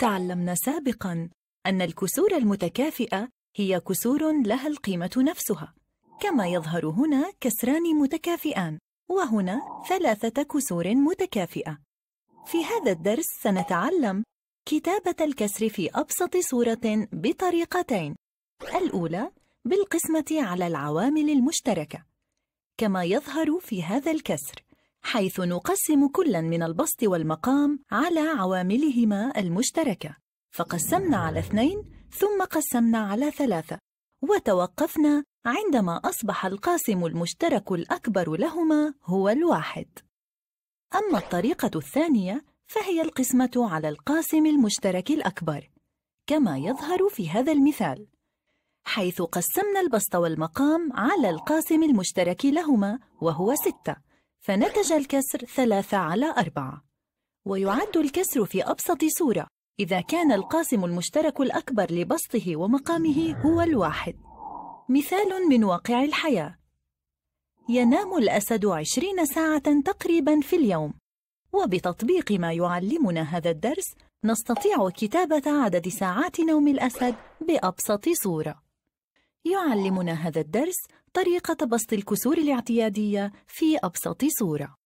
تعلمنا سابقاً أن الكسور المتكافئة هي كسور لها القيمة نفسها كما يظهر هنا كسران متكافئان وهنا ثلاثة كسور متكافئة في هذا الدرس سنتعلم كتابة الكسر في أبسط صورة بطريقتين الأولى بالقسمة على العوامل المشتركة كما يظهر في هذا الكسر حيث نقسم كلا من البسط والمقام على عواملهما المشتركة فقسمنا على اثنين ثم قسمنا على ثلاثة وتوقفنا عندما أصبح القاسم المشترك الأكبر لهما هو الواحد أما الطريقة الثانية فهي القسمة على القاسم المشترك الأكبر كما يظهر في هذا المثال حيث قسمنا البسط والمقام على القاسم المشترك لهما وهو ستة فنتج الكسر ثلاثة على أربعة ويعد الكسر في أبسط صورة إذا كان القاسم المشترك الأكبر لبسطه ومقامه هو الواحد مثال من واقع الحياة ينام الأسد عشرين ساعة تقريبا في اليوم وبتطبيق ما يعلمنا هذا الدرس نستطيع كتابة عدد ساعات نوم الأسد بأبسط صورة يعلمنا هذا الدرس طريقة بسط الكسور الاعتيادية في أبسط صورة